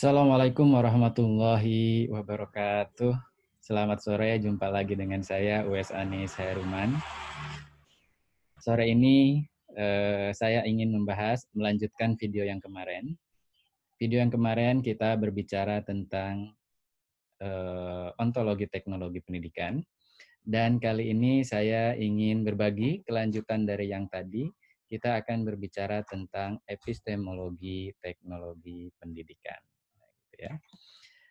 Assalamualaikum warahmatullahi wabarakatuh. Selamat sore, jumpa lagi dengan saya US Anis Heruman. Sore ini eh, saya ingin membahas melanjutkan video yang kemarin. Video yang kemarin kita berbicara tentang eh, ontologi teknologi pendidikan dan kali ini saya ingin berbagi kelanjutan dari yang tadi. Kita akan berbicara tentang epistemologi teknologi pendidikan ya.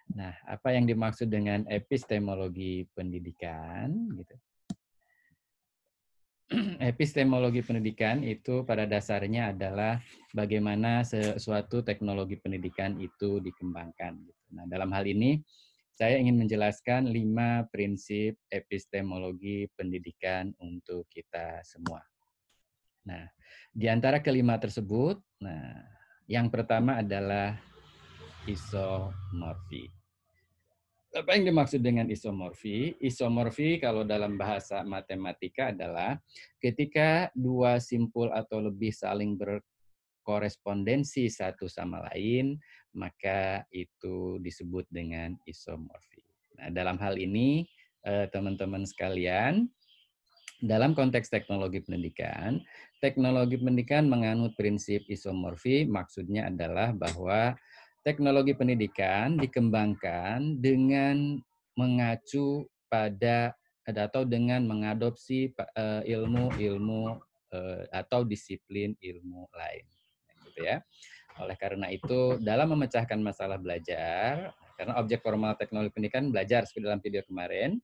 Nah, apa yang dimaksud dengan epistemologi pendidikan gitu? epistemologi pendidikan itu pada dasarnya adalah bagaimana sesuatu teknologi pendidikan itu dikembangkan. Gitu. Nah, dalam hal ini saya ingin menjelaskan lima prinsip epistemologi pendidikan untuk kita semua. Nah, di antara kelima tersebut, nah, yang pertama adalah isomorfi. Apa yang dimaksud dengan isomorfi? Isomorfi kalau dalam bahasa matematika adalah ketika dua simpul atau lebih saling berkorespondensi satu sama lain, maka itu disebut dengan isomorfi. Nah, dalam hal ini eh, teman-teman sekalian, dalam konteks teknologi pendidikan, teknologi pendidikan menganut prinsip isomorfi, maksudnya adalah bahwa teknologi pendidikan dikembangkan dengan mengacu pada atau dengan mengadopsi ilmu-ilmu eh, eh, atau disiplin ilmu lain gitu ya. Oleh karena itu dalam memecahkan masalah belajar karena objek formal teknologi pendidikan belajar seperti dalam video kemarin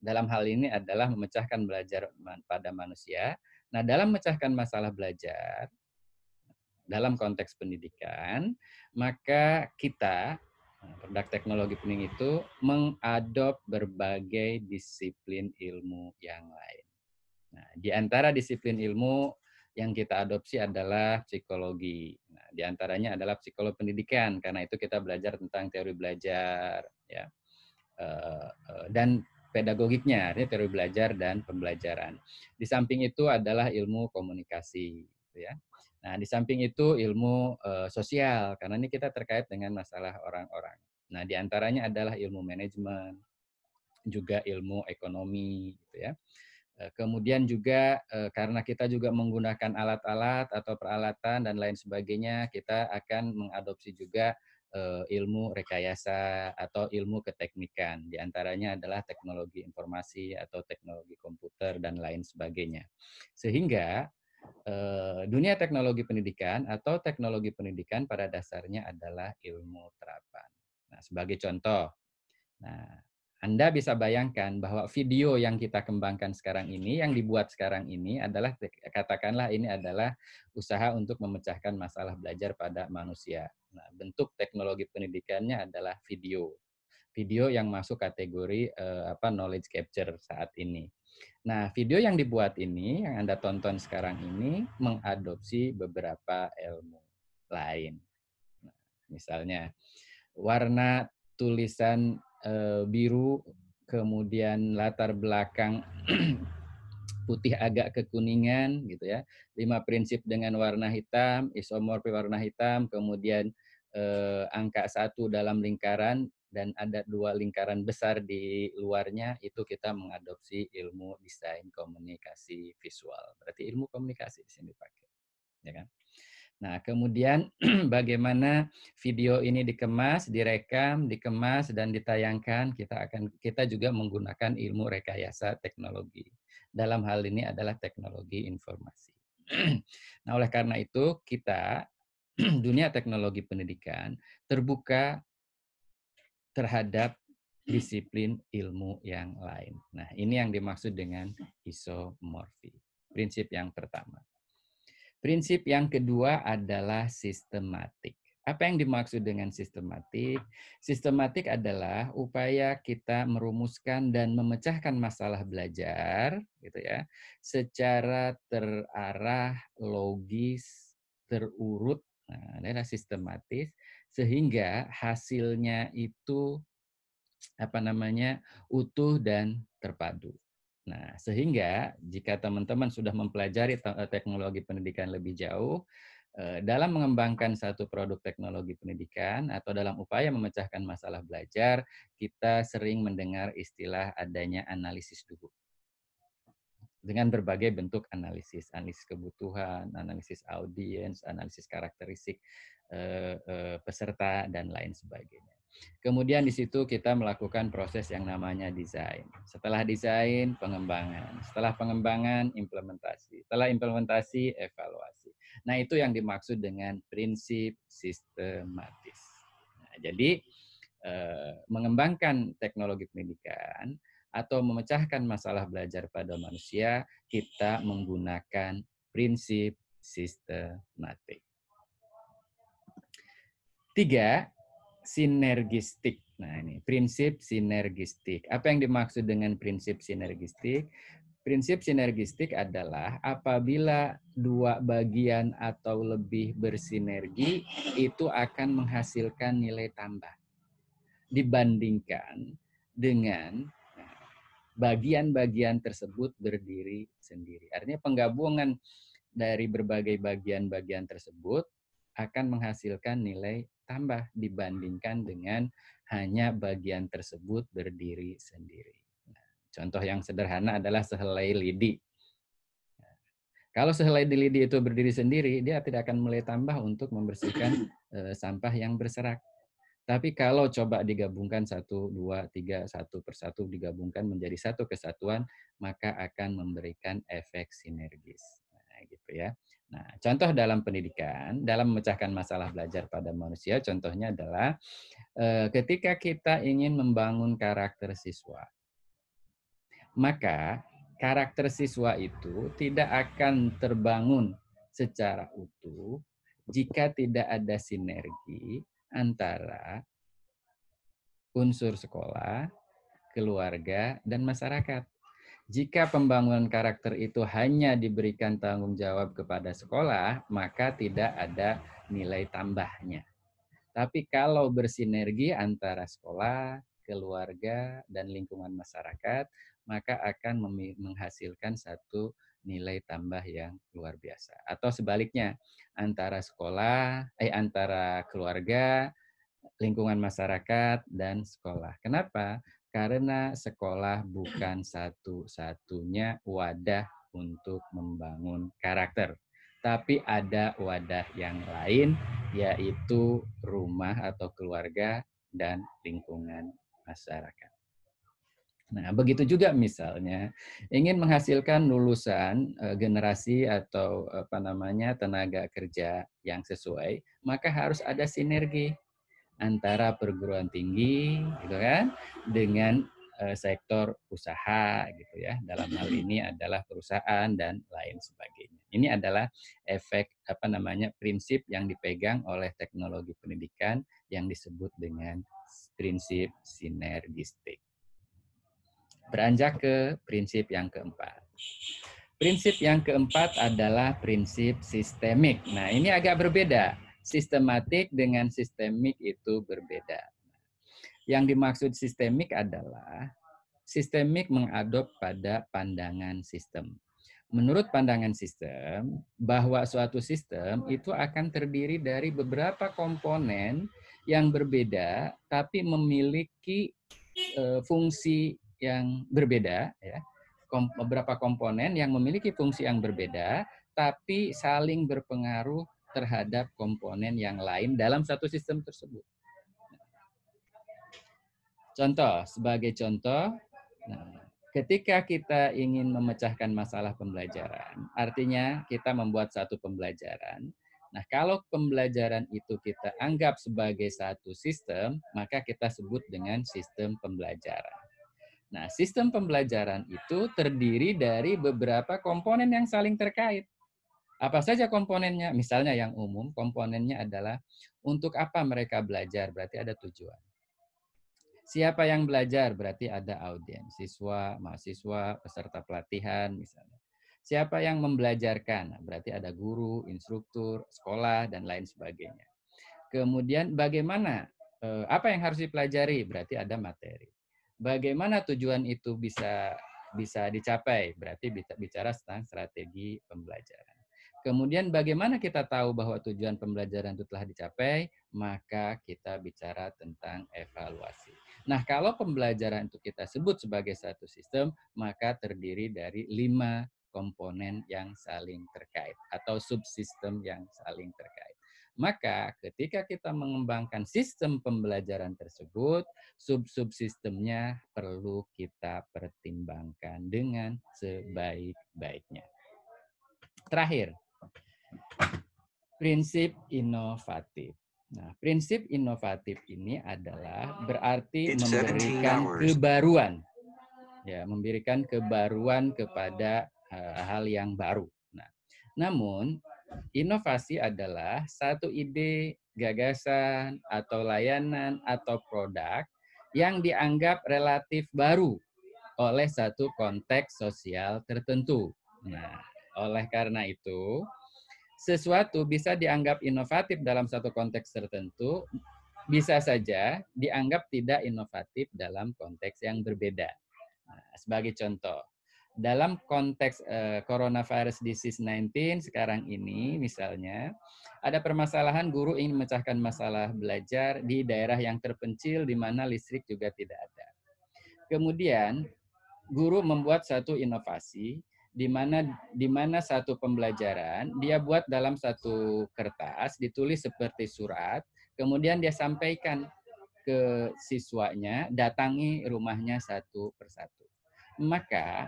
dalam hal ini adalah memecahkan belajar pada manusia. Nah, dalam memecahkan masalah belajar dalam konteks pendidikan, maka kita eh, produk teknologi pening itu mengadop berbagai disiplin ilmu yang lain. Nah, di antara disiplin ilmu yang kita adopsi adalah psikologi. Nah, di antaranya adalah psikologi pendidikan karena itu kita belajar tentang teori belajar ya. Eh, eh, dan pedagogiknya, artinya teori belajar dan pembelajaran. Di samping itu adalah ilmu komunikasi, ya. Nah, di samping itu ilmu uh, sosial, karena ini kita terkait dengan masalah orang-orang. Nah, di antaranya adalah ilmu manajemen, juga ilmu ekonomi, gitu ya. Eh, kemudian juga eh, karena kita juga menggunakan alat-alat atau peralatan dan lain sebagainya, kita akan mengadopsi juga ilmu rekayasa atau ilmu keteknikan. Di antaranya adalah teknologi informasi atau teknologi komputer dan lain sebagainya. Sehingga Eh, dunia teknologi pendidikan atau teknologi pendidikan pada dasarnya adalah ilmu terapan. Nah, sebagai contoh, nah, Anda bisa bayangkan bahwa video yang kita kembangkan sekarang ini, yang dibuat sekarang ini adalah, katakanlah ini adalah usaha untuk memecahkan masalah belajar pada manusia. Nah, bentuk teknologi pendidikannya adalah video. Video yang masuk kategori eh, apa knowledge capture saat ini. Nah, video yang dibuat ini, yang Anda tonton sekarang ini, mengadopsi beberapa ilmu lain. Nah, misalnya, warna tulisan e, biru, kemudian latar belakang putih agak kekuningan, gitu ya. Lima prinsip dengan warna hitam, isomorfi warna hitam, kemudian e, angka satu dalam lingkaran, dan ada dua lingkaran besar di luarnya itu kita mengadopsi ilmu desain komunikasi visual. Berarti ilmu komunikasi di sini dipakai. Ya kan? Nah, kemudian bagaimana video ini dikemas, direkam, dikemas dan ditayangkan, kita akan kita juga menggunakan ilmu rekayasa teknologi. Dalam hal ini adalah teknologi informasi. nah, oleh karena itu kita dunia teknologi pendidikan terbuka terhadap hmm. disiplin ilmu yang lain. Nah, ini yang dimaksud dengan isomorfi. Prinsip yang pertama. Prinsip yang kedua adalah sistematik. Apa yang dimaksud dengan sistematik? Sistematik adalah upaya kita merumuskan dan memecahkan masalah belajar, gitu ya, secara terarah, logis, terurut, nah, adalah sistematis sehingga hasilnya itu apa namanya utuh dan terpadu. Nah, sehingga jika teman-teman sudah mempelajari eh, teknologi pendidikan lebih jauh, eh, dalam mengembangkan satu produk teknologi pendidikan atau dalam upaya memecahkan masalah belajar, kita sering mendengar istilah adanya analisis dulu. Dengan berbagai bentuk analisis, analisis kebutuhan, analisis audiens, analisis karakteristik. Eh, eh, peserta dan lain sebagainya. Kemudian di situ kita melakukan proses yang namanya desain. Setelah desain, pengembangan. Setelah pengembangan, implementasi. Setelah implementasi, evaluasi. Nah, itu yang dimaksud dengan prinsip sistematis. Nah, jadi, eh, mengembangkan teknologi pendidikan atau memecahkan masalah belajar pada manusia, kita menggunakan prinsip sistematik. Tiga, sinergistik. Nah, ini prinsip sinergistik. Apa yang dimaksud dengan prinsip sinergistik? Prinsip sinergistik adalah apabila dua bagian atau lebih bersinergi, itu akan menghasilkan nilai tambah dibandingkan dengan nah, bagian-bagian tersebut berdiri sendiri. Artinya penggabungan dari berbagai bagian-bagian tersebut akan menghasilkan nilai tambah dibandingkan dengan hanya bagian tersebut berdiri sendiri. Nah, contoh yang sederhana adalah sehelai lidi. kalau sehelai di lidi itu berdiri sendiri, dia tidak akan mulai tambah untuk membersihkan e, sampah yang berserak. Tapi kalau coba digabungkan satu, dua, tiga, satu persatu digabungkan menjadi satu kesatuan, maka akan memberikan efek sinergis. Nah, gitu ya. Nah, contoh dalam pendidikan, dalam memecahkan masalah belajar pada manusia, contohnya adalah eh, ketika kita ingin membangun karakter siswa, maka karakter siswa itu tidak akan terbangun secara utuh jika tidak ada sinergi antara unsur sekolah, keluarga, dan masyarakat. Jika pembangunan karakter itu hanya diberikan tanggung jawab kepada sekolah, maka tidak ada nilai tambahnya. Tapi kalau bersinergi antara sekolah, keluarga, dan lingkungan masyarakat, maka akan menghasilkan satu nilai tambah yang luar biasa. Atau sebaliknya, antara sekolah, eh antara keluarga, lingkungan masyarakat dan sekolah. Kenapa? karena sekolah bukan satu-satunya wadah untuk membangun karakter. Tapi ada wadah yang lain, yaitu rumah atau keluarga dan lingkungan masyarakat. Nah, begitu juga misalnya ingin menghasilkan lulusan eh, generasi atau apa namanya tenaga kerja yang sesuai, maka harus ada sinergi antara perguruan tinggi gitu kan dengan eh, sektor usaha gitu ya. Dalam hal ini adalah perusahaan dan lain sebagainya. Ini adalah efek apa namanya prinsip yang dipegang oleh teknologi pendidikan yang disebut dengan prinsip sinergistik. Beranjak ke prinsip yang keempat. Prinsip yang keempat adalah prinsip sistemik. Nah, ini agak berbeda sistematik dengan sistemik itu berbeda. Yang dimaksud sistemik adalah sistemik mengadop pada pandangan sistem. Menurut pandangan sistem, bahwa suatu sistem itu akan terdiri dari beberapa komponen yang berbeda tapi memiliki e, fungsi yang berbeda ya. Kom, beberapa komponen yang memiliki fungsi yang berbeda tapi saling berpengaruh terhadap komponen yang lain dalam satu sistem tersebut. Contoh, sebagai contoh, nah, ketika kita ingin memecahkan masalah pembelajaran, artinya kita membuat satu pembelajaran. Nah, kalau pembelajaran itu kita anggap sebagai satu sistem, maka kita sebut dengan sistem pembelajaran. Nah, sistem pembelajaran itu terdiri dari beberapa komponen yang saling terkait. Apa saja komponennya? Misalnya yang umum, komponennya adalah untuk apa mereka belajar, berarti ada tujuan. Siapa yang belajar, berarti ada audiens, siswa, mahasiswa, peserta pelatihan, misalnya. Siapa yang membelajarkan, berarti ada guru, instruktur, sekolah, dan lain sebagainya. Kemudian bagaimana, eh, apa yang harus dipelajari, berarti ada materi. Bagaimana tujuan itu bisa bisa dicapai, berarti bicara tentang strategi pembelajaran. Kemudian bagaimana kita tahu bahwa tujuan pembelajaran itu telah dicapai? Maka kita bicara tentang evaluasi. Nah, kalau pembelajaran itu kita sebut sebagai satu sistem, maka terdiri dari lima komponen yang saling terkait atau subsistem yang saling terkait. Maka ketika kita mengembangkan sistem pembelajaran tersebut, sub-subsistemnya perlu kita pertimbangkan dengan sebaik-baiknya. Terakhir, prinsip inovatif. Nah, prinsip inovatif ini adalah berarti memberikan kebaruan, ya, memberikan kebaruan kepada e, hal yang baru. Nah, namun inovasi adalah satu ide, gagasan, atau layanan atau produk yang dianggap relatif baru oleh satu konteks sosial tertentu. Nah, oleh karena itu, sesuatu bisa dianggap inovatif dalam satu konteks tertentu, bisa saja dianggap tidak inovatif dalam konteks yang berbeda. Nah, sebagai contoh, dalam konteks uh, coronavirus disease 19 sekarang ini misalnya ada permasalahan guru ingin memecahkan masalah belajar di daerah yang terpencil di mana listrik juga tidak ada. Kemudian guru membuat satu inovasi di mana di mana satu pembelajaran dia buat dalam satu kertas ditulis seperti surat kemudian dia sampaikan ke siswanya datangi rumahnya satu persatu maka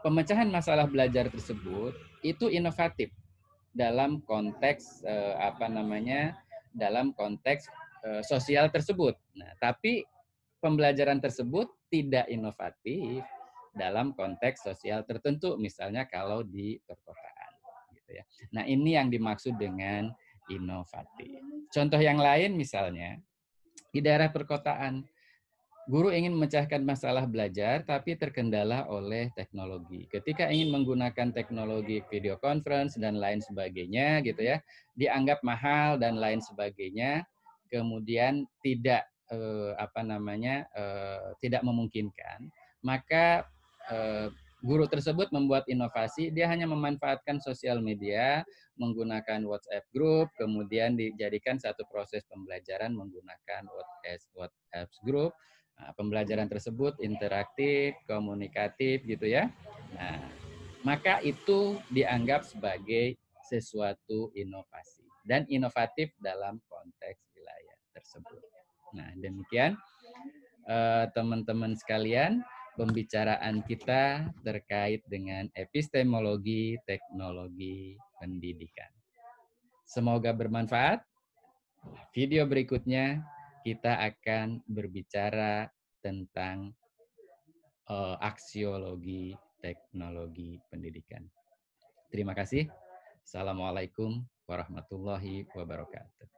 pemecahan masalah belajar tersebut itu inovatif dalam konteks eh, apa namanya dalam konteks eh, sosial tersebut nah tapi pembelajaran tersebut tidak inovatif dalam konteks sosial tertentu, misalnya kalau di perkotaan. Gitu ya. Nah ini yang dimaksud dengan inovatif. Contoh yang lain misalnya, di daerah perkotaan, guru ingin memecahkan masalah belajar tapi terkendala oleh teknologi. Ketika ingin menggunakan teknologi video conference dan lain sebagainya gitu ya, dianggap mahal dan lain sebagainya, kemudian tidak eh, apa namanya eh, tidak memungkinkan, maka Eh, guru tersebut membuat inovasi, dia hanya memanfaatkan sosial media, menggunakan WhatsApp group, kemudian dijadikan satu proses pembelajaran menggunakan WhatsApp group. Nah, pembelajaran tersebut interaktif, komunikatif gitu ya. Nah, maka itu dianggap sebagai sesuatu inovasi dan inovatif dalam konteks wilayah tersebut. Nah, demikian eh, teman-teman sekalian, pembicaraan kita terkait dengan epistemologi teknologi pendidikan. Semoga bermanfaat. Video berikutnya kita akan berbicara tentang uh, aksiologi teknologi pendidikan. Terima kasih. Assalamualaikum warahmatullahi wabarakatuh.